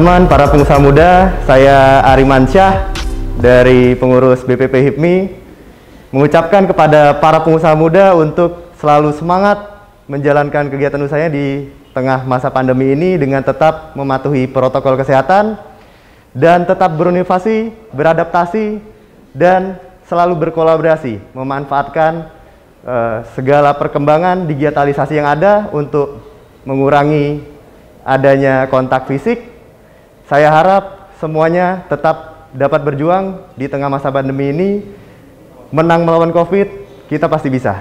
teman-teman para pengusaha muda, saya Ari Mansyah dari pengurus BPP HIPMI mengucapkan kepada para pengusaha muda untuk selalu semangat menjalankan kegiatan usahanya di tengah masa pandemi ini dengan tetap mematuhi protokol kesehatan dan tetap berinovasi, beradaptasi dan selalu berkolaborasi, memanfaatkan uh, segala perkembangan digitalisasi yang ada untuk mengurangi adanya kontak fisik saya harap semuanya tetap dapat berjuang di tengah masa pandemi ini. Menang melawan COVID, kita pasti bisa.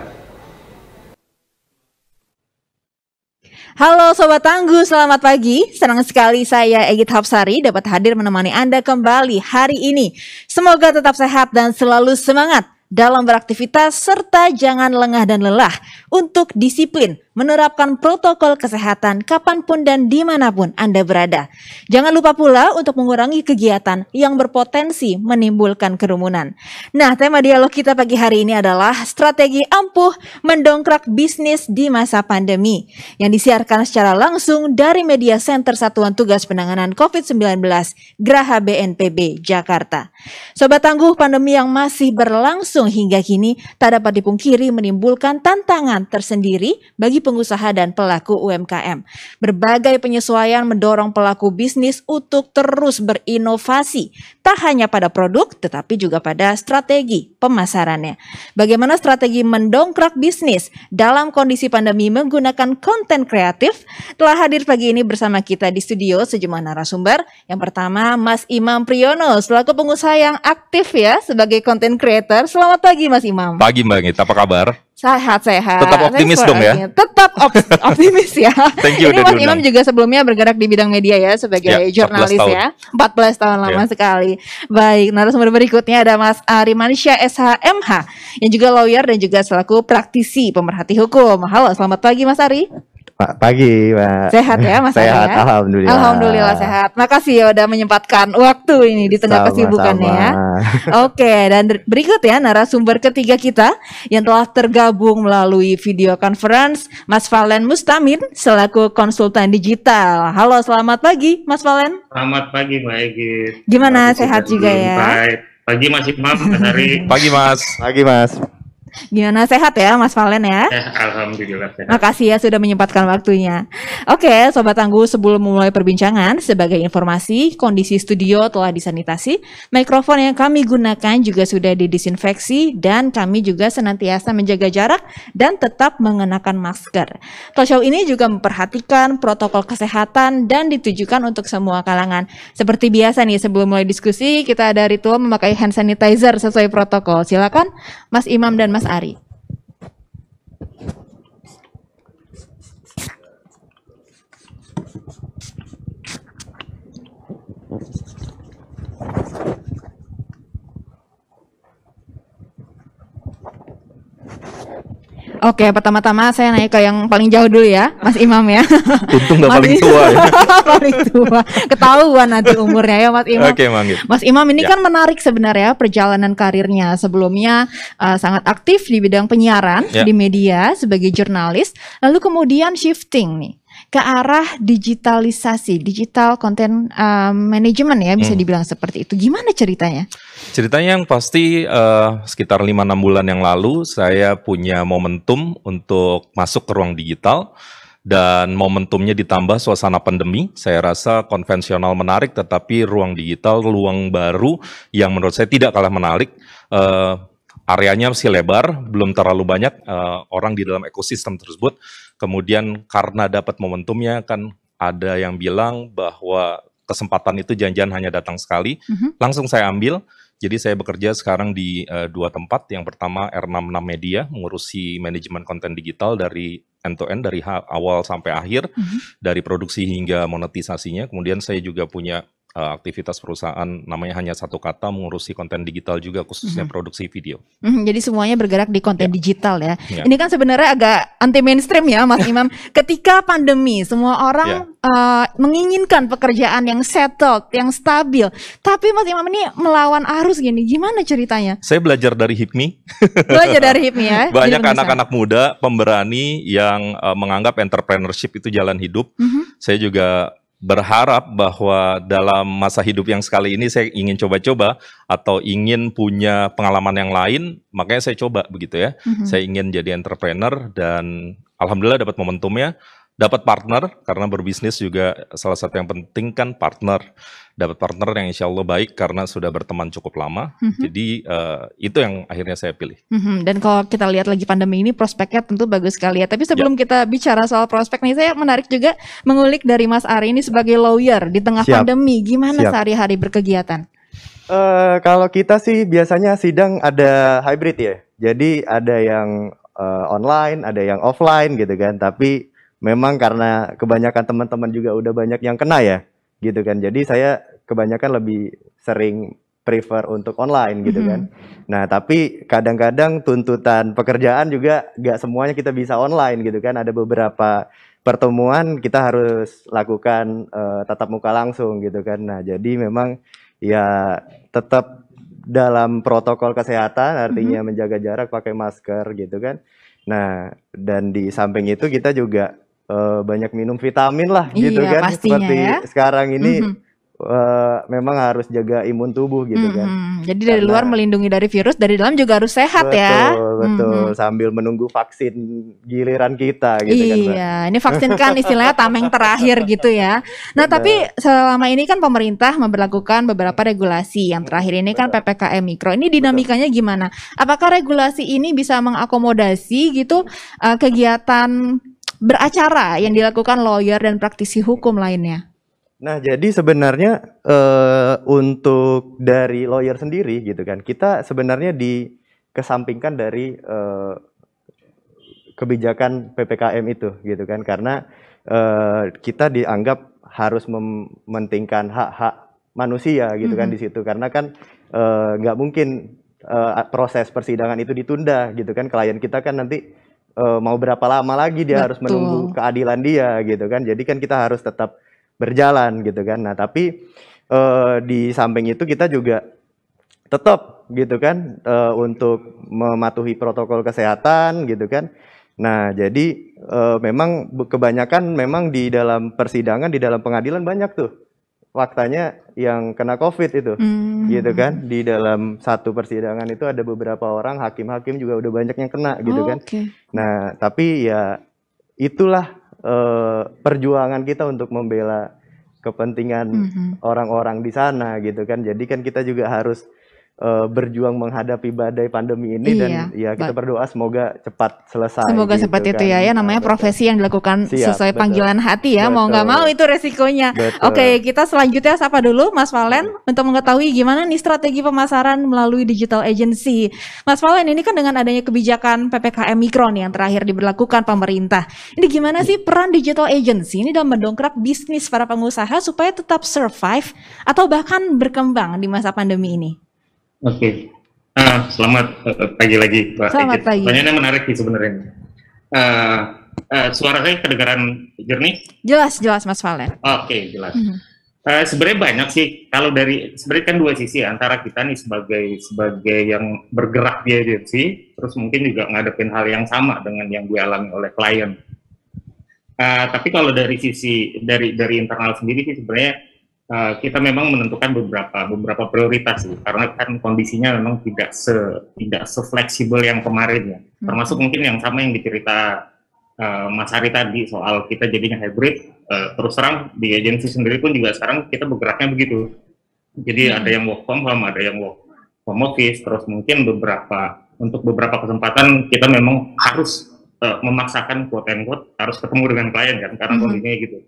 Halo Sobat Tangguh, selamat pagi. Senang sekali saya Egit Hapsari dapat hadir menemani Anda kembali hari ini. Semoga tetap sehat dan selalu semangat dalam beraktivitas serta jangan lengah dan lelah untuk disiplin menerapkan protokol kesehatan kapanpun dan dimanapun Anda berada. Jangan lupa pula untuk mengurangi kegiatan yang berpotensi menimbulkan kerumunan. Nah, tema dialog kita pagi hari ini adalah strategi ampuh mendongkrak bisnis di masa pandemi yang disiarkan secara langsung dari Media Center Satuan Tugas Penanganan COVID-19 Graha BNPB Jakarta. Sobat tangguh, pandemi yang masih berlangsung hingga kini tak dapat dipungkiri menimbulkan tantangan tersendiri bagi pengusaha dan pelaku UMKM. Berbagai penyesuaian mendorong pelaku bisnis untuk terus berinovasi, tak hanya pada produk tetapi juga pada strategi pemasarannya. Bagaimana strategi mendongkrak bisnis dalam kondisi pandemi menggunakan konten kreatif? Telah hadir pagi ini bersama kita di studio sejumlah narasumber. Yang pertama Mas Imam Priyono selaku pengusaha yang aktif ya sebagai konten creator. Selamat pagi Mas Imam. Pagi Mbak apa kabar? Sehat-sehat. Tetap optimis dong ya. Tetap op optimis ya. Thank you Ini Mas Imam juga sebelumnya bergerak di bidang media ya sebagai yeah, jurnalis 14 ya. 14 tahun lama yeah. sekali. Baik, narasumber berikutnya ada Mas ari Arimansyah SHMH yang juga lawyer dan juga selaku praktisi pemerhati hukum. Halo, selamat pagi Mas Ari. Pak pagi Pak. Sehat ya Mas Sehat ya? Alhamdulillah. Alhamdulillah sehat. Makasih ya udah menyempatkan waktu ini di tengah sama, kesibukannya sama. ya. Oke dan berikut ya narasumber ketiga kita yang telah tergabung melalui video conference Mas Valen Mustamin selaku konsultan digital. Halo selamat pagi Mas Valen. Selamat pagi Mbak Egi. Gimana Selamat sehat juga, juga ya? Baik. Pagi Mas Imam, Mas Hari. Pagi Mas. Pagi Mas. Gimana sehat ya Mas Valen ya? Eh, Alhamdulillah sehat. Makasih ya sudah menyempatkan waktunya. Oke, Sobat Tangguh sebelum memulai perbincangan, sebagai informasi, kondisi studio telah disanitasi, mikrofon yang kami gunakan juga sudah didisinfeksi, dan kami juga senantiasa menjaga jarak dan tetap mengenakan masker. Talk show ini juga memperhatikan protokol kesehatan dan ditujukan untuk semua kalangan. Seperti biasa nih, sebelum mulai diskusi, kita ada ritual memakai hand sanitizer sesuai protokol. Silakan Mas Imam dan Mas Ari. Oke, pertama-tama saya naik ke yang paling jauh dulu ya, Mas Imam ya. Untung nggak paling tua ya. paling tua. Ketahuan nanti umurnya ya Mas Imam. Oke, okay, Mas Imam ini ya. kan menarik sebenarnya perjalanan karirnya. Sebelumnya uh, sangat aktif di bidang penyiaran, ya. di media sebagai jurnalis, lalu kemudian shifting nih ke arah digitalisasi, digital content uh, management ya bisa hmm. dibilang seperti itu. Gimana ceritanya? Ceritanya yang pasti uh, sekitar 5-6 bulan yang lalu saya punya momentum untuk masuk ke ruang digital dan momentumnya ditambah suasana pandemi, saya rasa konvensional menarik, tetapi ruang digital, ruang baru yang menurut saya tidak kalah menarik. Uh, areanya masih lebar, belum terlalu banyak uh, orang di dalam ekosistem tersebut. Kemudian karena dapat momentumnya kan ada yang bilang bahwa kesempatan itu janjian hanya datang sekali. Mm -hmm. Langsung saya ambil. Jadi saya bekerja sekarang di uh, dua tempat. Yang pertama R66 Media mengurusi manajemen konten digital dari end to end dari awal sampai akhir, mm -hmm. dari produksi hingga monetisasinya. Kemudian saya juga punya uh, aktivitas perusahaan namanya hanya satu kata mengurusi konten digital juga khususnya mm-hmm. produksi video. Mm-hmm. Jadi semuanya bergerak di konten yeah. digital ya. Yeah. Ini kan sebenarnya agak anti mainstream ya Mas Imam. Ketika pandemi semua orang yeah. Ya. uh, menginginkan pekerjaan yang settled, yang stabil. Tapi Mas Imam ini melawan arus gini. Gimana ceritanya? Saya belajar dari HIPMI. belajar dari HIPMI ya. Banyak anak-anak muda pemberani yang uh, menganggap entrepreneurship itu jalan hidup. Mm-hmm. Saya juga berharap bahwa dalam masa hidup yang sekali ini saya ingin coba-coba atau ingin punya pengalaman yang lain, makanya saya coba begitu ya. Mm -hmm. Saya ingin jadi entrepreneur dan alhamdulillah dapat momentumnya dapat partner karena berbisnis juga salah satu yang penting kan partner dapat partner yang insya Allah baik karena sudah berteman cukup lama mm-hmm. jadi uh, itu yang akhirnya saya pilih mm-hmm. dan kalau kita lihat lagi pandemi ini prospeknya tentu bagus sekali ya tapi sebelum yep. Ya. kita bicara soal prospek nih saya menarik juga mengulik dari Mas Ari ini sebagai lawyer di tengah Siap. pandemi gimana sehari-hari berkegiatan Uh, kalau kita sih biasanya sidang ada hybrid ya, jadi ada yang uh, online, ada yang offline gitu kan. Tapi memang karena kebanyakan teman-teman juga udah banyak yang kena ya gitu kan jadi saya kebanyakan lebih sering prefer untuk online gitu kan mm-hmm. nah tapi kadang-kadang tuntutan pekerjaan juga gak semuanya kita bisa online gitu kan ada beberapa pertemuan kita harus lakukan uh, tatap muka langsung gitu kan nah jadi memang ya tetap dalam protokol kesehatan artinya mm-hmm. menjaga jarak pakai masker gitu kan Nah, dan di samping itu kita juga uh, banyak minum vitamin lah gitu iya, gitu kan seperti ya. sekarang ini mm -hmm. uh, memang harus jaga imun tubuh gitu mm -hmm. kan. Mhm. Jadi dari Karena, luar melindungi dari virus, dari dalam juga harus sehat betul, ya. Betul, Mm -hmm. Sambil menunggu vaksin giliran kita gitu iya, kan. Iya, ini vaksin kan istilahnya tameng terakhir gitu ya. Nah, Benar. tapi selama ini kan pemerintah memperlakukan beberapa regulasi. Yang terakhir ini kan PPKM mikro. Ini dinamikanya betul. gimana? Apakah regulasi ini bisa mengakomodasi gitu uh, kegiatan beracara yang dilakukan lawyer dan praktisi hukum lainnya? Nah, jadi sebenarnya uh, untuk dari lawyer sendiri gitu kan, kita sebenarnya di kesampingkan dari uh, kebijakan ppkm itu gitu kan, karena uh, kita dianggap harus mementingkan hak-hak manusia gitu mm -hmm. kan di situ, karena kan nggak mungkin proses persidangan itu ditunda gitu kan, klien kita kan nanti uh, mau berapa lama lagi dia Betul. harus menunggu keadilan dia gitu kan. Jadi kan kita harus tetap berjalan gitu kan. Nah, tapi uh, di samping itu kita juga tetap gitu kan uh, untuk mematuhi protokol kesehatan gitu kan. Nah, jadi uh, memang kebanyakan memang di dalam persidangan, di dalam pengadilan banyak tuh faktanya yang kena COVID itu, hmm. gitu kan? Di dalam satu persidangan itu ada beberapa orang hakim-hakim juga udah banyak yang kena, gitu oh, kan? Okay. Nah, tapi ya itulah uh, perjuangan kita untuk membela kepentingan hmm. orang-orang -hmm. di sana, gitu kan? Jadi kan kita juga harus uh, berjuang menghadapi badai pandemi ini iya, dan ya kita berdoa semoga cepat selesai. Semoga gitu, cepat kan. itu ya, ya namanya betul. profesi yang dilakukan Siap, sesuai betul. panggilan hati ya, betul. mau nggak mau itu resikonya. Betul. Oke, kita selanjutnya sapa dulu Mas Valen untuk mengetahui gimana nih strategi pemasaran melalui digital agency. Mas Valen ini kan dengan adanya kebijakan PPKM Mikro nih yang terakhir diberlakukan pemerintah. Ini gimana sih peran digital agency ini dalam mendongkrak bisnis para pengusaha supaya tetap survive atau bahkan berkembang di masa pandemi ini? Oke. Okay. Uh, selamat eh, pagi lagi, Pak. Selamat pagi. Pertanyaannya menarik sih sebenarnya. Uh, uh, suara saya kedengaran jernih? Jelas, jelas, Mas Valen. Oke, okay, jelas. Mm -hmm. Uh, sebenarnya banyak sih kalau dari sebenarnya kan dua sisi ya, antara kita nih sebagai sebagai yang bergerak di agensi terus mungkin juga ngadepin hal yang sama dengan yang dialami oleh klien. Uh, tapi kalau dari sisi dari dari internal sendiri sih sebenarnya uh, kita memang menentukan beberapa beberapa prioritas sih, karena kan kondisinya memang tidak se tidak sefleksibel yang kemarin ya. Hmm. Termasuk mungkin yang sama yang dicerita uh, Mas Hari tadi soal kita jadinya hybrid. Uh, terus terang di agensi sendiri pun juga sekarang kita bergeraknya begitu. Jadi hmm. ada yang work from home, ada yang work from office. Terus mungkin beberapa untuk beberapa kesempatan kita memang harus uh, memaksakan quote and quote harus ketemu dengan klien kan karena hmm. kondisinya gitu.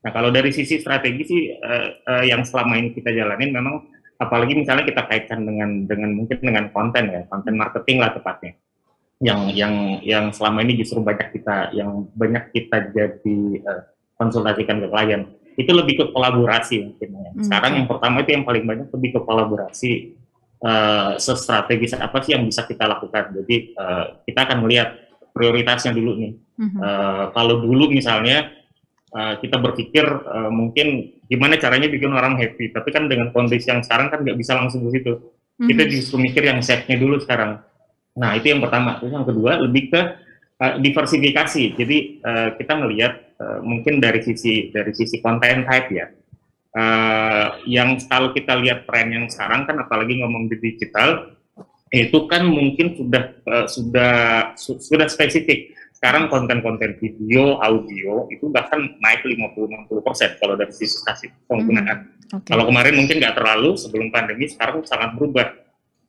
Nah kalau dari sisi strategi sih uh, uh, yang selama ini kita jalanin memang apalagi misalnya kita kaitkan dengan dengan mungkin dengan konten ya konten marketing lah tepatnya yang yang yang selama ini justru banyak kita yang banyak kita jadi uh, konsultasikan ke klien itu lebih ke kolaborasi mungkin ya. Hmm, sekarang okay. yang pertama itu yang paling banyak lebih ke kolaborasi uh, strategi apa sih yang bisa kita lakukan jadi uh, kita akan melihat prioritasnya dulu nih Uh -huh. uh, kalau dulu misalnya Eh, kita berpikir uh, mungkin gimana caranya bikin orang happy tapi kan dengan kondisi yang sekarang kan nggak bisa langsung ke situ mm-hmm. kita mhm. justru mikir yang safe-nya dulu sekarang nah itu yang pertama terus yang kedua lebih ke uh, diversifikasi jadi uh, kita melihat uh, mungkin dari sisi dari sisi konten type ya uh, yang kalau kita lihat tren yang sekarang kan apalagi ngomong di digital itu kan mungkin sudah uh, sudah su, sudah spesifik sekarang konten-konten video, audio itu bahkan naik 50-60 persen kalau dari sisi stasiun penggunaan. Hmm. Okay. Kalau kemarin mungkin nggak terlalu sebelum pandemi, sekarang sangat berubah.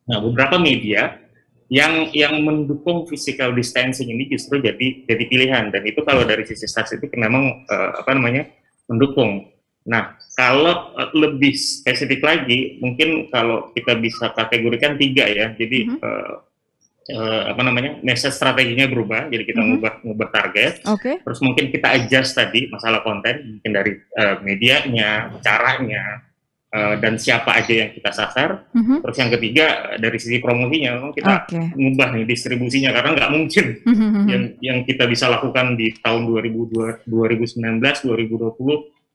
Nah, beberapa media yang yang mendukung physical distancing ini justru jadi jadi pilihan dan itu kalau dari sisi itu memang uh, apa namanya mendukung. Nah, kalau eh, lebih spesifik lagi, mungkin kalau kita bisa kategorikan tiga ya. Jadi hmm. uh, uh, apa namanya message strateginya berubah jadi kita mengubah mhm. mm-hmm. mengubah target okay. terus mungkin kita adjust tadi masalah konten mungkin dari uh, medianya caranya uh, dan siapa aja yang kita sasar mm-hmm. terus yang ketiga dari sisi promosinya kita okay. mengubah nih distribusinya karena nggak mungkin mm-hmm. yang yang kita bisa lakukan di tahun 2002, 2019 2020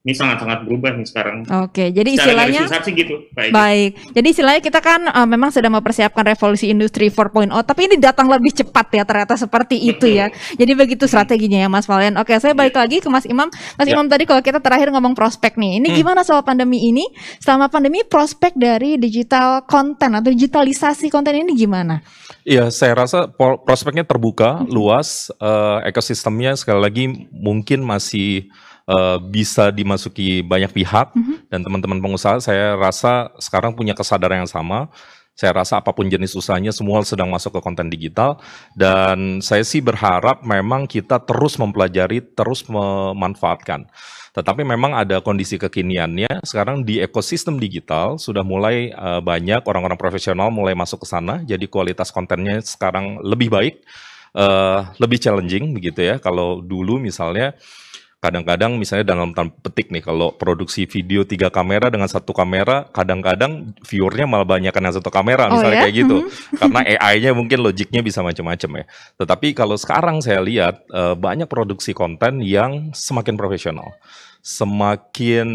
ini sangat-sangat berubah nih sekarang. Oke, jadi Secara istilahnya sih gitu. Baik. baik. Jadi istilahnya kita kan uh, memang sedang mempersiapkan revolusi industri 4.0, tapi ini datang lebih cepat ya ternyata seperti itu ya. Jadi begitu strateginya ya Mas Valen. Oke, saya balik iya. lagi ke Mas Imam. Mas yeah. Imam tadi kalau kita terakhir ngomong prospek nih, ini hmm. gimana soal pandemi ini? Selama pandemi prospek dari digital konten atau digitalisasi konten ini gimana? Iya, saya rasa prospeknya terbuka, luas, uh, ekosistemnya sekali lagi mungkin masih uh, bisa dimasuki banyak pihak mm -hmm. dan teman-teman pengusaha saya rasa sekarang punya kesadaran yang sama. Saya rasa apapun jenis usahanya semua sedang masuk ke konten digital dan saya sih berharap memang kita terus mempelajari, terus memanfaatkan. Tetapi memang ada kondisi kekiniannya. Sekarang di ekosistem digital sudah mulai uh, banyak orang-orang profesional mulai masuk ke sana. Jadi kualitas kontennya sekarang lebih baik, uh, lebih challenging begitu ya. Kalau dulu misalnya kadang-kadang misalnya dalam petik nih kalau produksi video tiga kamera dengan satu kamera kadang-kadang viewernya malah banyak karena satu kamera oh misalnya ya? kayak gitu mm-hmm. karena AI-nya mungkin logiknya bisa macam-macam ya tetapi kalau sekarang saya lihat eh, banyak produksi konten yang semakin profesional semakin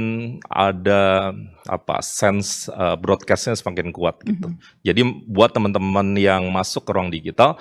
ada apa sense eh, broadcastnya semakin kuat gitu mm-hmm. jadi buat teman-teman yang masuk ke ruang digital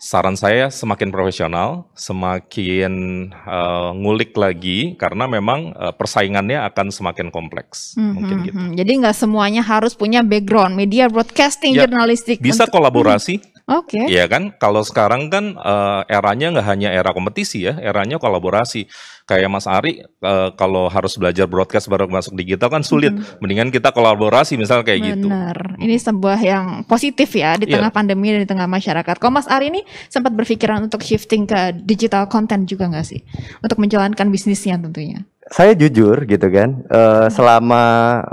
saran saya semakin profesional, semakin uh, ngulik lagi karena memang uh, persaingannya akan semakin kompleks. Mm-hmm, mungkin gitu. Mhm. Jadi nggak semuanya harus punya background media broadcasting, ya, jurnalistik. Bisa kolaborasi, mm. Oke. Okay. Iya kan? Kalau sekarang kan uh, eranya nggak hanya era kompetisi ya, eranya kolaborasi. Kayak Mas Ari, uh, kalau harus belajar broadcast baru masuk digital kan sulit. Hmm. Mendingan kita kolaborasi misalnya kayak Bener. gitu. Benar. Ini sebuah yang positif ya di yeah. tengah pandemi dan di tengah masyarakat. Kalau Mas Ari ini sempat berpikiran untuk shifting ke digital content juga nggak sih? Untuk menjalankan bisnisnya tentunya saya jujur gitu kan uh, selama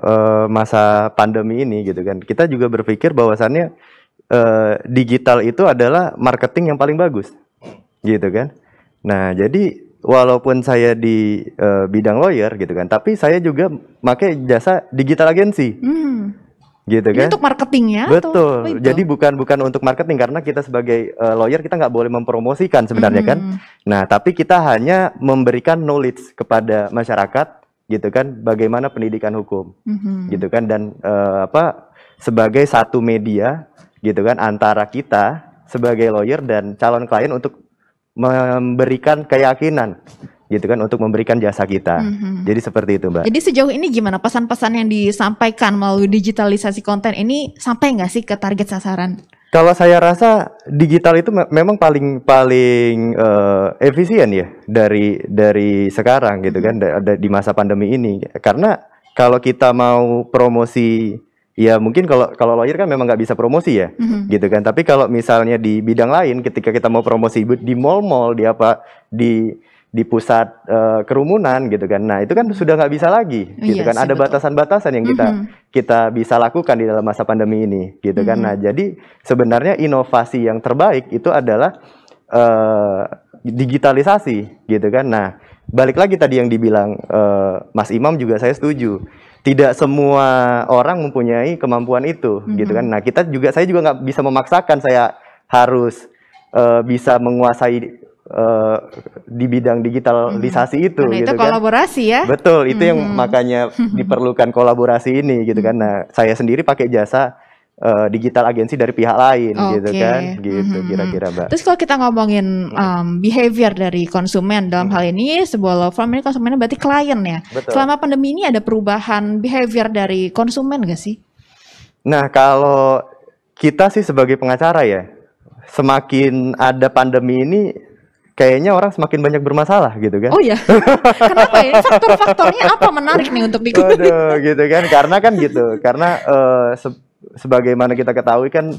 uh, masa pandemi ini gitu kan kita juga berpikir bahwasannya uh, digital itu adalah marketing yang paling bagus gitu kan nah jadi walaupun saya di uh, bidang lawyer gitu kan tapi saya juga pakai jasa digital agency hmm gitu kan? untuk marketing ya? Betul. Atau Jadi bukan bukan untuk marketing karena kita sebagai uh, lawyer kita nggak boleh mempromosikan sebenarnya kan? hmm. kan. Nah tapi kita hanya memberikan knowledge kepada masyarakat gitu kan, bagaimana pendidikan hukum hmm. gitu kan dan uh, apa sebagai satu media gitu kan antara kita sebagai lawyer dan calon klien untuk memberikan keyakinan gitu kan untuk memberikan jasa kita. Mm-hmm. Jadi seperti itu, Mbak. Jadi sejauh ini gimana pesan-pesan yang disampaikan melalui digitalisasi konten ini sampai nggak sih ke target sasaran? Kalau saya rasa digital itu memang paling paling uh, efisien ya dari dari sekarang gitu mm-hmm. kan ada di masa pandemi ini karena kalau kita mau promosi ya mungkin kalau kalau lawyer kan memang nggak bisa promosi ya, mm-hmm. gitu kan. Tapi kalau misalnya di bidang lain, ketika kita mau promosi di mall-mall, di apa, di di pusat uh, kerumunan gitu kan. Nah itu kan sudah nggak bisa lagi, iya gitu kan. Ada batasan-batasan yang kita mm-hmm. kita bisa lakukan di dalam masa pandemi ini, gitu mm-hmm. kan. Nah mhm. jadi sebenarnya inovasi yang terbaik itu adalah uh, digitalisasi, gitu kan. Nah balik lagi tadi yang dibilang uh, Mas Imam juga saya setuju tidak semua orang mempunyai kemampuan itu mm-hmm. gitu kan mhm. nah kita juga saya juga nggak bisa memaksakan saya harus uh, bisa menguasai uh, di bidang digitalisasi mm-hmm. itu gitu itu kan. kolaborasi ya betul itu mm-hmm. yang mhm. makanya diperlukan kolaborasi ini gitu mm-hmm. kan mhm. nah saya sendiri pakai jasa uh, digital agensi dari pihak lain okay. gitu kan gitu mm-hmm. kira-kira mbak. Terus kalau kita ngomongin um, behavior dari konsumen dalam hal ini sebuah law firm ini konsumennya berarti klien ya. Betul. Selama pandemi ini ada perubahan behavior dari konsumen gak sih? Nah kalau kita sih sebagai pengacara ya semakin ada pandemi ini kayaknya orang semakin banyak bermasalah gitu kan. Oh iya. Kenapa ya? Faktor-faktornya apa menarik nih untuk dikulik? Aduh, gitu kan. Karena kan gitu. Karena uh, sebagaimana kita ketahui kan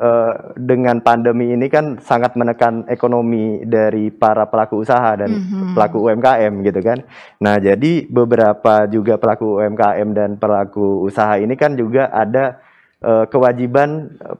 Uh, dengan pandemi ini kan sangat menekan ekonomi dari para pelaku usaha dan mm-hmm. pelaku UMKM gitu kan. Nah, jadi beberapa juga pelaku UMKM dan pelaku usaha ini kan juga ada uh, kewajiban eh,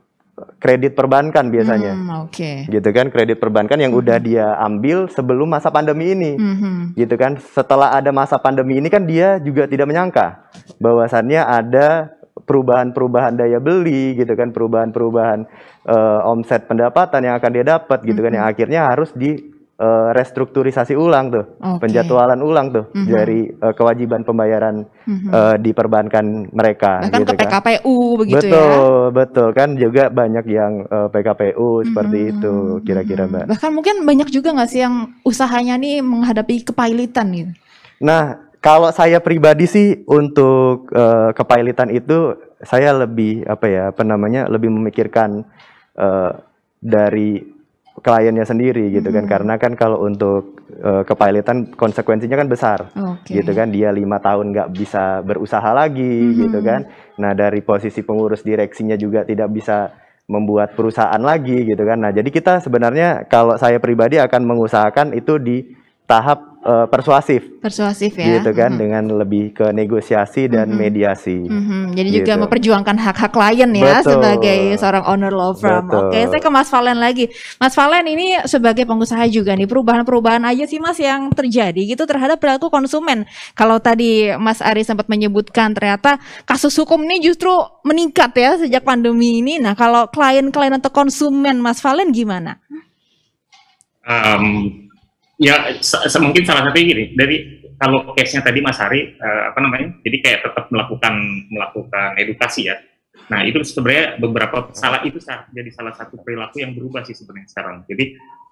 kredit perbankan biasanya. Hmm, Okay. Gitu kan kredit perbankan yang hmm udah mhm. dia ambil sebelum masa pandemi ini. hmm Gitu kan. Setelah ada masa pandemi ini kan dia juga tidak menyangka bahwasannya ada perubahan-perubahan daya beli gitu kan perubahan-perubahan uh, omset pendapatan yang akan dia dapat gitu mm -hmm. kan yang akhirnya harus di uh, restrukturisasi ulang tuh okay. penjadwalan ulang tuh mm -hmm. dari uh, kewajiban pembayaran mm -hmm. uh, di perbankan mereka bahkan gitu ke kan. PKPU begitu betul, ya betul betul kan juga banyak yang uh, PKPU mm -hmm. seperti mm-hmm. itu kira-kira mbak bahkan mungkin banyak juga nggak sih yang usahanya nih menghadapi kepailitan gitu nah kalau saya pribadi sih untuk uh, kepailitan itu saya lebih apa ya apa namanya lebih memikirkan uh, dari kliennya sendiri gitu kan hmm. karena kan kalau untuk uh, kepailitan konsekuensinya kan besar okay. gitu kan dia lima tahun nggak bisa berusaha lagi -hmm. gitu kan nah dari posisi pengurus direksinya juga tidak bisa membuat perusahaan lagi gitu kan nah jadi kita sebenarnya kalau saya pribadi akan mengusahakan itu di tahap uh, persuasif. Persuasif ya. Gitu kan mm -hmm. dengan lebih ke negosiasi dan mm -hmm. mediasi. Mm -hmm. Jadi gitu. juga memperjuangkan hak-hak klien ya Betul. sebagai seorang owner law firm. Betul. Oke, saya ke Mas Valen lagi. Mas Valen ini sebagai pengusaha juga nih perubahan-perubahan aja sih Mas yang terjadi gitu terhadap perilaku konsumen. Kalau tadi Mas Ari sempat menyebutkan ternyata kasus hukum ini justru meningkat ya sejak pandemi ini. Nah, kalau klien-klien atau konsumen Mas Valen gimana? Um, ya mungkin salah satu gini dari kalau case-nya tadi Mas Hari uh, eh, apa namanya jadi kayak tetap melakukan melakukan edukasi ya nah itu sebenarnya beberapa salah itu jadi salah satu perilaku yang berubah sih sebenarnya sekarang jadi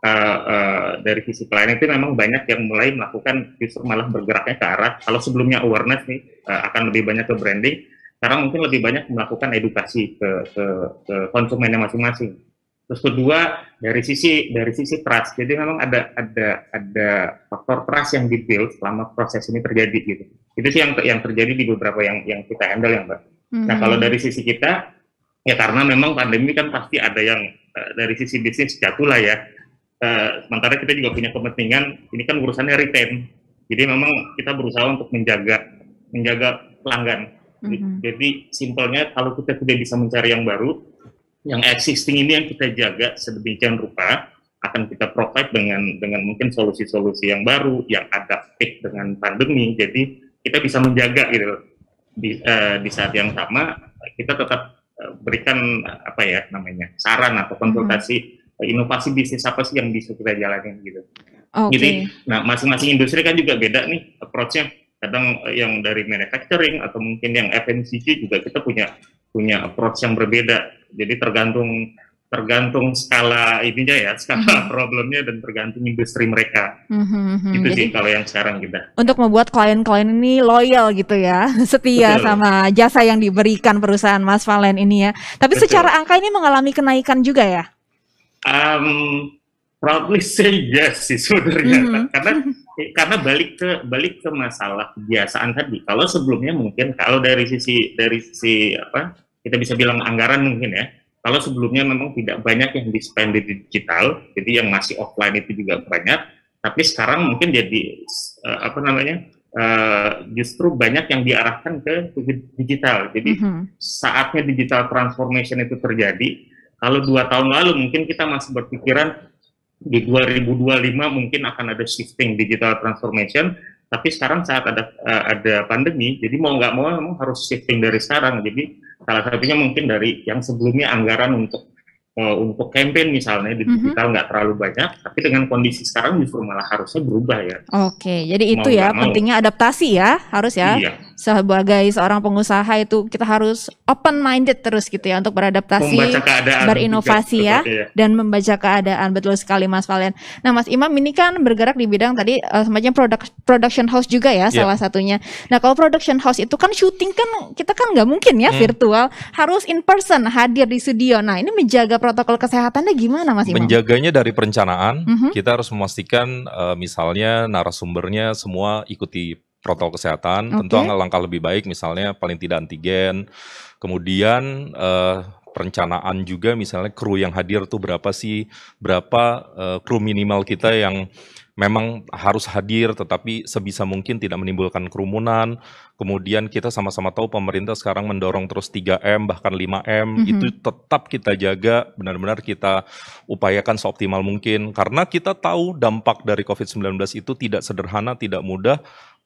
uh, uh, dari sisi klien itu memang banyak yang mulai melakukan justru malah bergeraknya ke arah kalau sebelumnya awareness nih uh, akan lebih banyak ke branding sekarang mungkin lebih banyak melakukan edukasi ke ke, ke konsumennya masing-masing Terus kedua dari sisi dari sisi trust. Jadi memang ada ada ada faktor trust yang dibuild selama proses ini terjadi gitu. Itu sih yang yang terjadi di beberapa yang yang kita handle ya mbak. Mm-hmm. Nah mhm. kalau dari sisi kita ya karena memang pandemi kan pasti ada yang uh, dari sisi bisnis jatuh lah ya. Uh, sementara kita juga punya kepentingan ini kan urusannya retain. Jadi memang kita berusaha untuk menjaga menjaga pelanggan. Mm-hmm. Jadi simpelnya kalau kita sudah bisa mencari yang baru, yang existing ini yang kita jaga sedemikian rupa akan kita provide dengan dengan mungkin solusi-solusi yang baru yang adaptif dengan pandemi jadi kita bisa menjaga gitu di uh, di saat yang sama kita tetap eh, berikan apa ya namanya saran atau konsultasi hmm. inovasi bisnis apa sih yang bisa kita jalankan gitu okay. jadi nah masing-masing industri kan juga beda nih approachnya kadang yang dari manufacturing atau mungkin yang FMCG juga kita punya punya approach yang berbeda. Jadi tergantung tergantung skala ininya ya, skala mm -hmm. problemnya dan tergantung industri mereka. Mm -hmm. Itu sih kalau yang sekarang kita. Untuk membuat klien-klien ini loyal gitu ya, setia Betul. sama jasa yang diberikan perusahaan Mas Valen ini ya. Tapi Betul. secara angka ini mengalami kenaikan juga ya? Um, probably say yes sih sebenarnya, mm -hmm. karena karena balik ke balik ke masalah kebiasaan tadi. Kalau sebelumnya mungkin kalau dari sisi dari sisi apa kita bisa bilang anggaran mungkin ya. Kalau sebelumnya memang tidak banyak yang di spend di digital, jadi yang masih offline itu juga banyak. Tapi sekarang mungkin jadi uh, apa namanya Uh, justru banyak yang diarahkan ke digital. Jadi mm -hmm. saatnya digital transformation itu terjadi. Kalau dua tahun lalu mungkin kita masih berpikiran di 2025 mungkin akan ada shifting digital transformation tapi sekarang saat ada eh, ada pandemi jadi mau nggak mau memang harus shifting dari sekarang jadi salah satunya mungkin dari yang sebelumnya anggaran untuk uh, untuk campaign misalnya di mm-hmm. digital nggak mm -hmm. terlalu banyak tapi dengan kondisi sekarang justru malah harusnya berubah ya oke jadi itu ya mau ya pentingnya adaptasi ya harus ya iya sebagai seorang pengusaha itu kita harus open minded terus gitu ya untuk beradaptasi, berinovasi ya, ya dan membaca keadaan betul sekali Mas Valen. Nah Mas Imam ini kan bergerak di bidang tadi uh, semacam produk production house juga ya yeah. salah satunya. Nah kalau production house itu kan syuting kan kita kan nggak mungkin ya hmm. virtual harus in person hadir di studio. Nah ini menjaga protokol kesehatannya gimana Mas Imam? Menjaganya dari perencanaan mm -hmm. kita harus memastikan uh, misalnya narasumbernya semua ikuti protokol kesehatan, okay. tentu langkah lebih baik misalnya paling tidak antigen. Kemudian uh, perencanaan juga misalnya kru yang hadir tuh berapa sih, berapa uh, kru minimal kita yang memang harus hadir tetapi sebisa mungkin tidak menimbulkan kerumunan. Kemudian kita sama-sama tahu pemerintah sekarang mendorong terus 3M bahkan 5M mm -hmm. itu tetap kita jaga, benar-benar kita upayakan seoptimal mungkin karena kita tahu dampak dari COVID-19 itu tidak sederhana, tidak mudah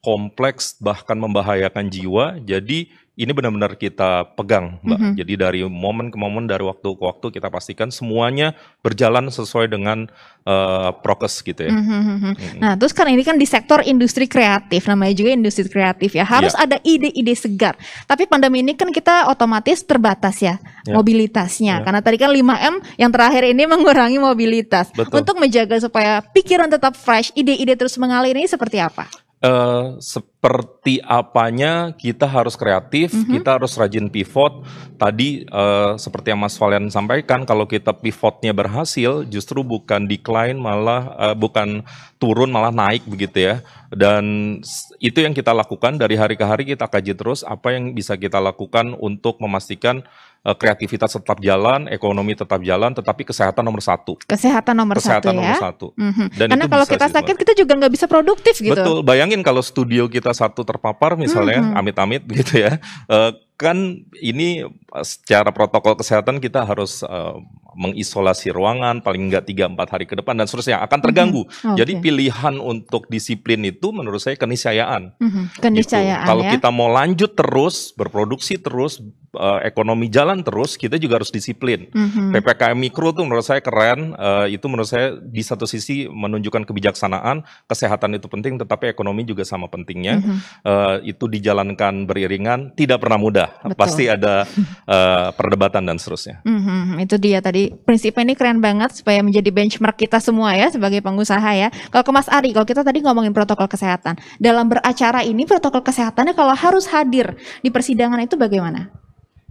kompleks bahkan membahayakan jiwa. Jadi ini benar-benar kita pegang, Mbak. Mm -hmm. Jadi dari momen ke momen, dari waktu ke waktu kita pastikan semuanya berjalan sesuai dengan uh, prokes gitu ya. Mm -hmm. Nah, terus kan ini kan di sektor industri kreatif, namanya juga industri kreatif ya, iya. harus yeah. ada ide-ide segar. Tapi pandemi ini kan kita otomatis terbatas ya yeah. mobilitasnya. Yeah. Karena tadi kan 5M yang terakhir ini mengurangi mobilitas. Betul. Untuk menjaga supaya pikiran tetap fresh, ide-ide terus mengalir ini seperti apa? uh, sub- seperti apanya kita harus kreatif, mm -hmm. kita harus rajin pivot. Tadi uh, seperti yang Mas Valen sampaikan, kalau kita pivotnya berhasil, justru bukan decline malah uh, bukan turun malah naik begitu ya. Dan itu yang kita lakukan dari hari ke hari kita kaji terus apa yang bisa kita lakukan untuk memastikan eh, kreativitas tetap jalan, ekonomi tetap jalan, tetapi kesehatan nomor satu. Kesehatan nomor kesehatan satu nomor ya. Satu. Mm -hmm. Dan Karena kalau kita sakit, kita juga nggak bisa produktif gitu. Betul. Bayangin kalau studio kita satu terpapar misalnya, amit-amit mm -hmm. gitu ya, uh, kan ini eh, secara protokol kesehatan kita harus uh, mengisolasi ruangan paling enggak tiga empat hari ke depan dan seterusnya akan terganggu. Mm -hmm. okay. Jadi pilihan untuk disiplin itu menurut saya keniscayaan. Mm -hmm. Keniscayaan gitu. Kalau ya. kita mau lanjut terus berproduksi terus uh, ekonomi jalan terus kita juga harus disiplin. Mm -hmm. PPKM mikro tuh menurut saya keren uh, itu menurut saya di satu sisi menunjukkan kebijaksanaan, kesehatan itu penting tetapi ekonomi juga sama pentingnya. Mm -hmm. uh, itu dijalankan beriringan tidak pernah mudah Betul. pasti ada uh, perdebatan dan seterusnya. Mm-hmm, itu dia tadi prinsipnya ini keren banget supaya menjadi benchmark kita semua ya sebagai pengusaha ya. Kalau ke Mas Ari, kalau kita tadi ngomongin protokol kesehatan dalam beracara ini protokol kesehatannya kalau harus hadir di persidangan itu bagaimana?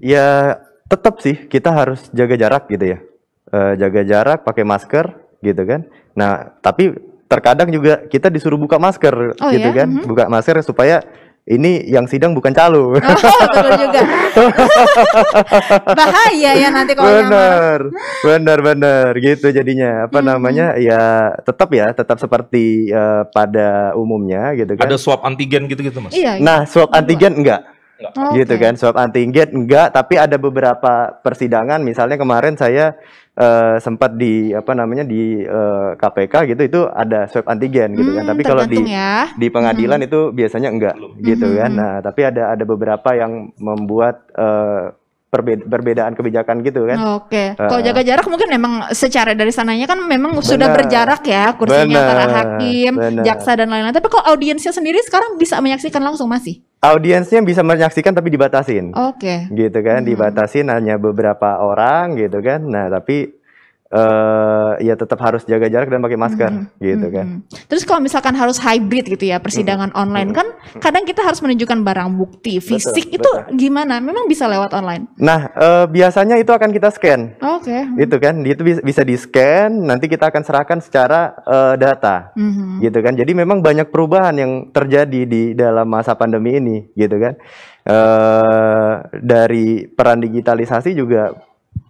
Ya tetap sih kita harus jaga jarak gitu ya, uh, jaga jarak pakai masker gitu kan. Nah tapi terkadang juga kita disuruh buka masker oh, gitu ya? kan, mm-hmm. buka masker supaya ini yang sidang bukan calo. Oh, betul juga. Bahaya ya nanti kalau benar. Benar-benar gitu jadinya. Apa hmm. namanya? Ya tetap ya, tetap seperti uh, pada umumnya gitu kan. Ada swab antigen gitu-gitu, Mas. Iya, iya. Nah, swab antigen enggak? Enggak. Oh, gitu okay. kan swab antigen enggak tapi ada beberapa persidangan misalnya kemarin saya Eh, sempat di apa namanya di uh, eh, KPK gitu itu ada swab antigen gitu kan. hmm, kan. Tapi kalau di ya. di pengadilan hmm. itu biasanya enggak gitu kan. hmm. kan. Nah, tapi ada ada beberapa yang membuat uh, perbeda perbedaan kebijakan gitu kan. Oke. Okay. Eh. Kalau jaga jarak mungkin memang secara dari sananya kan memang bener, sudah berjarak ya kursinya bener, antara hakim, bener. jaksa dan lain-lain. Tapi kalau audiensnya sendiri sekarang bisa menyaksikan langsung masih? Audiensnya bisa menyaksikan tapi dibatasin. Oke. Okay. Gitu kan, hmm. dibatasin hanya beberapa orang gitu kan. Nah, tapi uh, ya tetap harus jaga jarak dan pakai masker mm -hmm. gitu kan. Mm -hmm. Terus kalau misalkan harus hybrid gitu ya persidangan mm -hmm. online mm-hmm. kan kadang kita harus menunjukkan barang bukti fisik betul, itu betul. gimana? Memang bisa lewat online? Nah uh, biasanya itu akan kita scan. Oke. Okay. Mm-hmm. Itu kan itu bisa, bisa di scan nanti kita akan serahkan secara uh, data mm -hmm. gitu kan. Jadi memang banyak perubahan yang terjadi di dalam masa pandemi ini gitu kan. Uh, dari peran digitalisasi juga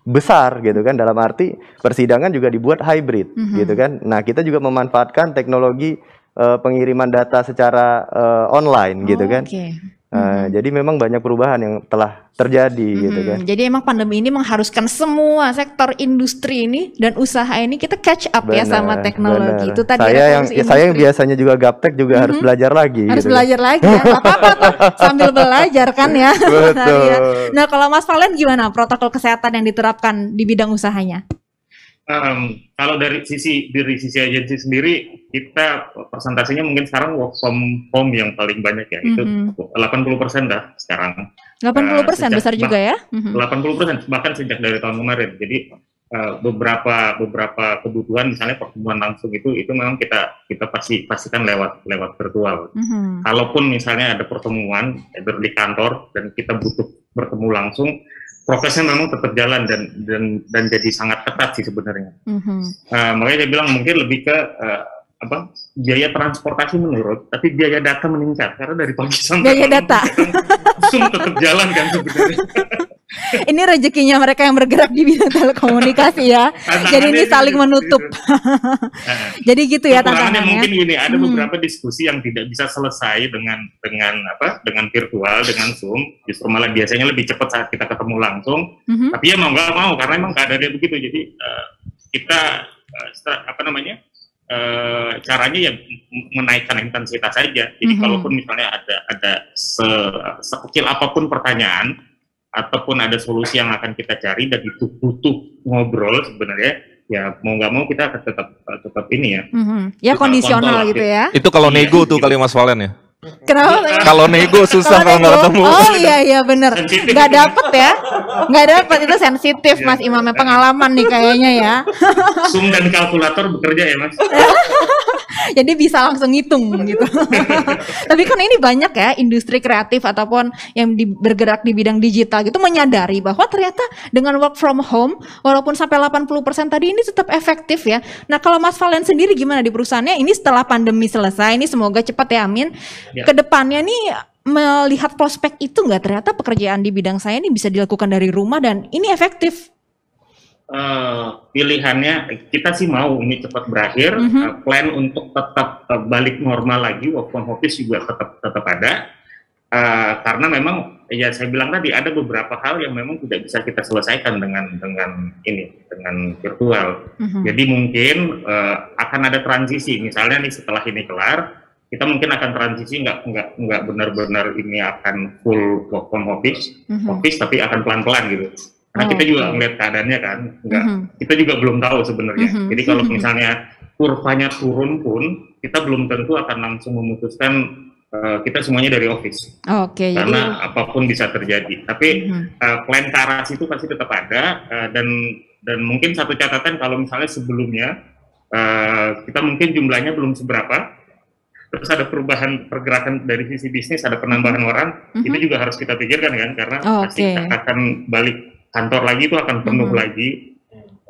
besar gitu kan dalam arti persidangan juga dibuat hybrid mm-hmm. gitu kan. Nah, kita juga memanfaatkan teknologi uh, pengiriman data secara uh, online gitu oh, gitu kan. Okay. Uh, hmm. Jadi memang banyak perubahan yang telah terjadi hmm. gitu kan. Jadi emang pandemi ini mengharuskan semua sektor industri ini dan usaha ini kita catch up bener, ya sama teknologi. Bener. Itu tadi saya ya, yang industri. saya yang biasanya juga gaptek juga hmm. harus mm-hmm. belajar lagi. Harus gitu kan. belajar kan. lagi ya. apa-apa sambil belajar kan ya. Betul. Iya. nah, kalau Mas Valen gimana protokol kesehatan yang diterapkan di bidang usahanya? um, kalau dari sisi dari sisi agensi sendiri kita presentasinya mungkin sekarang work from home yang paling banyak ya mm-hmm. itu 80 persen dah sekarang 80 persen uh, besar juga ya mm-hmm. 80 persen bahkan sejak dari tahun kemarin jadi uh, beberapa beberapa kebutuhan misalnya pertemuan langsung itu itu memang kita kita pasti pastikan lewat lewat virtual mm-hmm. kalaupun misalnya ada pertemuan di kantor dan kita butuh bertemu langsung prosesnya memang tetap jalan dan dan dan jadi sangat ketat sih sebenarnya. Mm-hmm. Uh, makanya dia bilang mungkin lebih ke uh, apa biaya transportasi menurut, tapi biaya data meningkat karena dari pagi sampai biaya data kan langsung tetap jalan kan sebenarnya. ini rezekinya mereka yang bergerak di bidang telekomunikasi ya. Jadi ini saling menutup. Jadi gitu ya tantangannya. Mungkin ini ada hmm. beberapa diskusi yang tidak bisa selesai dengan dengan apa? Dengan virtual, dengan Zoom. Justru malah biasanya lebih cepat saat kita ketemu langsung. Hmm. Tapi ya mau nggak mau karena emang keadaannya begitu. Jadi eh, kita eh, apa namanya? Eh, caranya ya menaikkan intensitas saja. Jadi mm -hmm. kalaupun misalnya ada ada se, sekecil apapun pertanyaan, ataupun ada solusi yang akan kita cari dan itu butuh ngobrol sebenarnya ya mau nggak mau kita akan tetap tetap ini ya. Mm-hmm. Ya kondisional gitu, gitu ya. Itu kalau iya, nego iya, tuh gitu. kali Mas Valen ya. Kenapa? Iya. Kalau nego susah kalau nggak ketemu. Oh iya iya benar, Nggak dapet ya? Nggak dapet itu sensitif iya, Mas Imam. Ya, pengalaman nih kayaknya ya. Sum dan kalkulator bekerja ya Mas. Jadi bisa langsung hitung gitu. Tapi kan ini banyak ya industri kreatif ataupun yang di, bergerak di bidang digital gitu menyadari bahwa ternyata dengan work from home walaupun sampai 80% tadi ini tetap efektif ya. Nah, kalau Mas Valen sendiri gimana di perusahaannya ini setelah pandemi selesai ini semoga cepat ya amin ya. kedepannya nih melihat prospek itu nggak ternyata pekerjaan di bidang saya ini bisa dilakukan dari rumah dan ini efektif uh, pilihannya kita sih mau ini cepat berakhir mm -hmm. uh, plan untuk tetap uh, balik normal lagi work from office juga tetap tetap ada uh, karena memang ya saya bilang tadi ada beberapa hal yang memang tidak bisa kita selesaikan dengan dengan ini dengan virtual mm -hmm. jadi mungkin uh, akan ada transisi misalnya nih setelah ini kelar kita mungkin akan transisi nggak nggak nggak benar-benar ini akan full work from office mm-hmm. office tapi akan pelan-pelan gitu karena oh, kita juga okay. melihat keadaannya kan nggak mm-hmm. kita juga belum tahu sebenarnya mm-hmm. jadi kalau mhm. misalnya kurvanya turun pun kita belum tentu akan langsung memutuskan uh, kita semuanya dari office oh, okay, karena jadi... apapun bisa terjadi tapi mm-hmm. uh, plan ke itu pasti tetap ada uh, dan dan mungkin satu catatan kalau misalnya sebelumnya uh, kita mungkin jumlahnya belum seberapa terus ada perubahan pergerakan dari sisi bisnis, ada penambahan orang, mm -hmm. itu juga harus kita pikirkan kan, karena oh, okay. pasti akan balik kantor lagi itu akan penuh mm -hmm. lagi.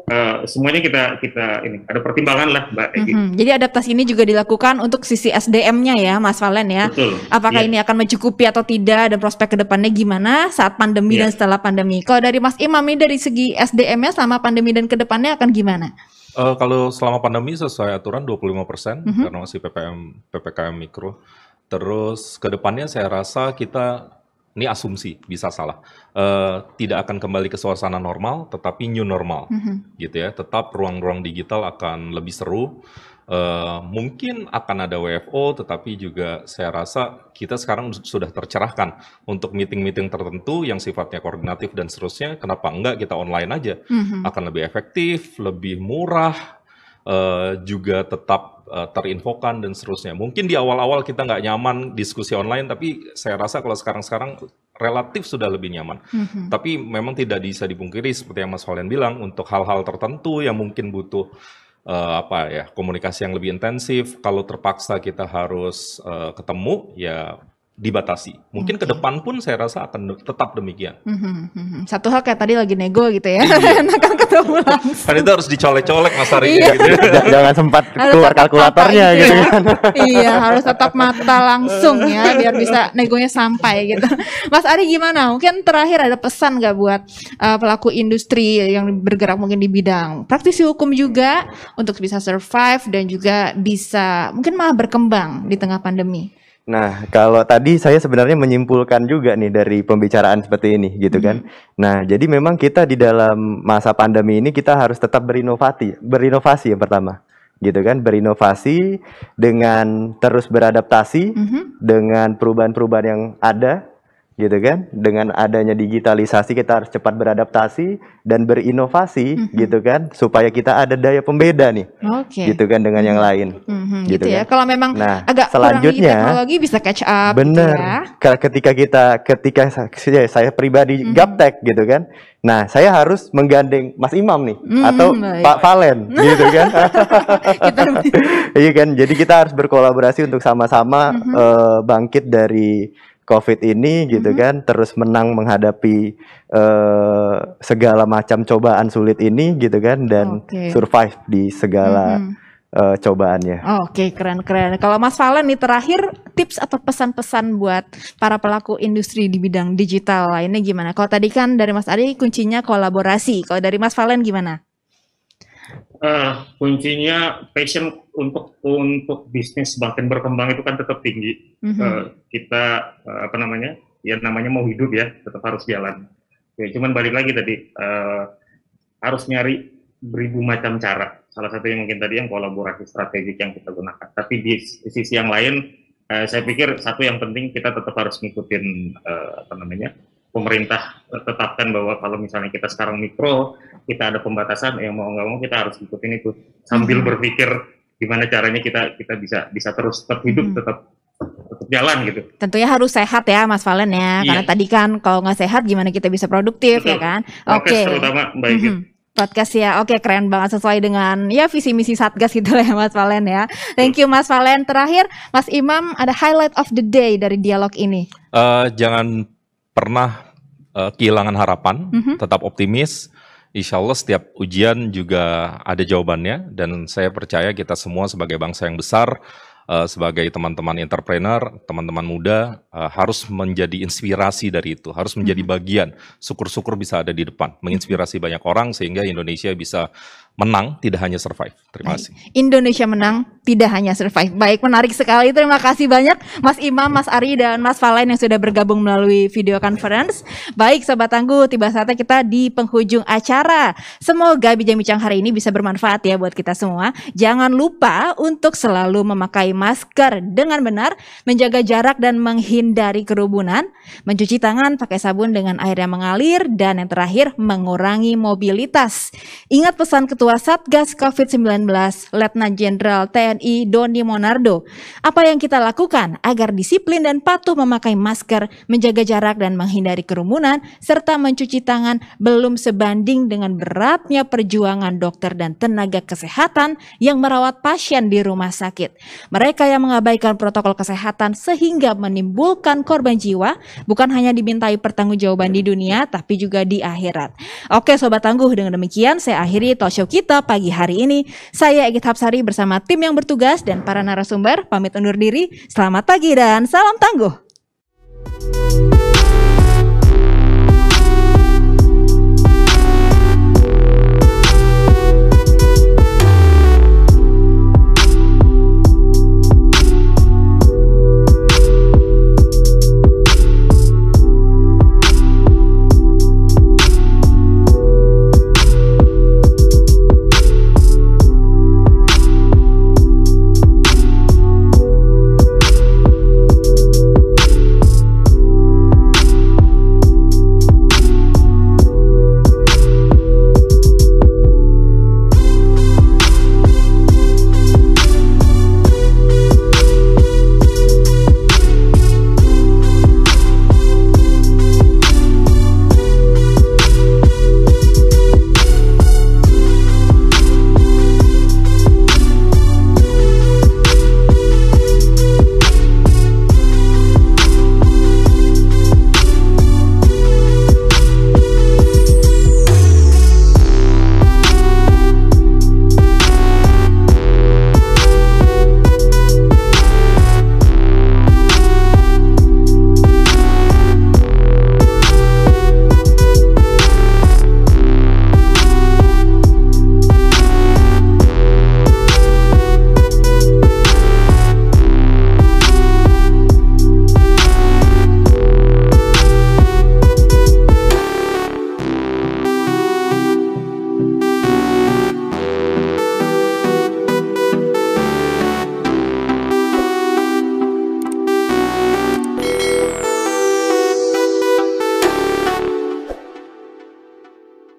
Uh, semuanya kita kita ini ada pertimbangan lah mbak. Mm -hmm. Jadi adaptasi ini juga dilakukan untuk sisi SDM-nya ya, Mas Valen ya. Betul. Apakah yeah. ini akan mencukupi atau tidak dan prospek kedepannya gimana saat pandemi yeah. dan setelah pandemi? Kalau dari Mas Imam ini dari segi SDM-nya selama pandemi dan kedepannya akan gimana? Uh, kalau selama pandemi sesuai aturan 25% persen mm -hmm. karena masih PPM PPKM mikro. Terus ke depannya saya rasa kita ini asumsi bisa salah uh, tidak akan kembali ke suasana normal tetapi new normal mm -hmm. gitu ya tetap ruang-ruang digital akan lebih seru uh, mungkin akan ada WFO tetapi juga saya rasa kita sekarang sudah tercerahkan untuk meeting-meeting tertentu yang sifatnya koordinatif dan seterusnya kenapa enggak kita online aja mm -hmm. akan lebih efektif lebih murah uh, juga tetap uh, terinfokan dan seterusnya. Mungkin di awal-awal kita nggak nyaman diskusi online, tapi saya rasa kalau sekarang-sekarang relatif sudah lebih nyaman. Mm-hmm. Tapi memang tidak bisa dipungkiri seperti yang Mas Holen bilang untuk hal-hal tertentu yang mungkin butuh uh, apa ya komunikasi yang lebih intensif. Kalau terpaksa kita harus uh, ketemu, ya dibatasi. Mungkin okay. ke depan pun saya rasa akan tetap demikian. mm Satu hal kayak tadi lagi nego gitu ya, akan iya. ketemu langsung. Kan itu harus dicolek-colek Mas Ari. Iya. gitu. Jangan sempat harus keluar kalkulatornya iya. gitu kan. iya, harus tetap mata langsung ya, biar bisa negonya sampai gitu. Mas Ari gimana? Mungkin terakhir ada pesan gak buat uh, pelaku industri yang bergerak mungkin di bidang praktisi hukum juga untuk bisa survive dan juga bisa mungkin malah berkembang di tengah pandemi? Nah, kalau tadi saya sebenarnya menyimpulkan juga nih dari pembicaraan seperti ini gitu kan. hmm Nah, jadi memang kita di dalam masa pandemi ini kita harus tetap berinovasi, berinovasi yang pertama. Gitu kan, berinovasi dengan terus beradaptasi hmm dengan perubahan-perubahan yang ada gitu kan dengan adanya digitalisasi kita harus cepat beradaptasi dan berinovasi mm-hmm. gitu kan supaya kita ada daya pembeda nih okay. gitu kan dengan yang lain mm-hmm. gitu, gitu ya kan. kalau memang nah, agak selanjutnya lagi bisa catch up gitu bener gitu ya. ketika kita ketika saya, saya pribadi mm-hmm. gaptek gitu kan nah saya harus menggandeng Mas Imam nih mm-hmm, atau baik. Pak Valen gitu kan iya kan jadi kita harus berkolaborasi untuk sama-sama mm-hmm. uh, bangkit dari COVID ini gitu mm -hmm. kan terus menang menghadapi uh, segala macam cobaan sulit ini gitu kan dan okay. survive di segala mm -hmm. uh, cobaannya. Oh, Oke okay. keren-keren. Kalau Mas Valen nih terakhir tips atau pesan-pesan buat para pelaku industri di bidang digital lainnya gimana? Kalau tadi kan dari Mas Adi kuncinya kolaborasi. Kalau dari Mas Valen gimana? Uh, kuncinya passion untuk untuk bisnis semakin berkembang itu kan tetap tinggi. Mm -hmm. uh, kita uh, apa namanya? Ya namanya mau hidup ya, tetap harus jalan. Ya cuman balik lagi tadi uh, harus nyari beribu macam cara. Salah satunya mungkin tadi yang kolaborasi strategik yang kita gunakan. Tapi di, di sisi yang lain uh, saya pikir satu yang penting kita tetap harus ngikutin uh, apa namanya? pemerintah tetapkan bahwa kalau misalnya kita sekarang mikro, kita ada pembatasan, yang mau nggak mau kita harus ikutin itu sambil mhm. berpikir gimana caranya kita kita bisa bisa terus tetap hidup hmm. tetap tetap jalan gitu. Tentunya harus sehat ya Mas Valen ya, iya. karena tadi kan kalau nggak sehat gimana kita bisa produktif ya Betul. ya kan? Oke. Okay. Terutama Mbak mm -hmm. podcast ya. Oke, keren banget sesuai dengan ya visi misi Satgas gitu lah ya Mas Valen ya. Thank you Mas Valen. Terakhir Mas Imam ada highlight of the day dari dialog ini. Uh, jangan pernah uh, kehilangan harapan, mm -hmm. tetap optimis. Insya Allah setiap ujian juga ada jawabannya dan saya percaya kita semua sebagai bangsa yang besar, eh, sebagai teman-teman entrepreneur, teman-teman muda eh, harus menjadi inspirasi dari itu, harus menjadi hmm. bagian. Syukur-syukur bisa ada di depan, menginspirasi banyak orang sehingga Indonesia bisa menang tidak hanya survive. Terima kasih. Indonesia menang tidak hanya survive. Baik, menarik sekali. Terima kasih banyak Mas Imam, Mas Ari dan Mas Valen yang sudah bergabung melalui video conference. Baik, sobat tangguh, tiba saatnya kita di penghujung acara. Semoga bincang-bincang hari ini bisa bermanfaat ya buat kita semua. Jangan lupa untuk selalu memakai masker dengan benar, menjaga jarak dan menghindari kerumunan, mencuci tangan pakai sabun dengan air yang mengalir dan yang terakhir mengurangi mobilitas. Ingat pesan ketua Ketua Satgas COVID-19 Letnan Jenderal TNI Doni Monardo. Apa yang kita lakukan agar disiplin dan patuh memakai masker, menjaga jarak dan menghindari kerumunan, serta mencuci tangan belum sebanding dengan beratnya perjuangan dokter dan tenaga kesehatan yang merawat pasien di rumah sakit. Mereka yang mengabaikan protokol kesehatan sehingga menimbulkan korban jiwa bukan hanya dimintai pertanggungjawaban di dunia tapi juga di akhirat. Oke Sobat Tangguh dengan demikian saya akhiri talk kita pagi hari ini. Saya Egit Hapsari bersama tim yang bertugas dan para narasumber pamit undur diri. Selamat pagi dan salam tangguh.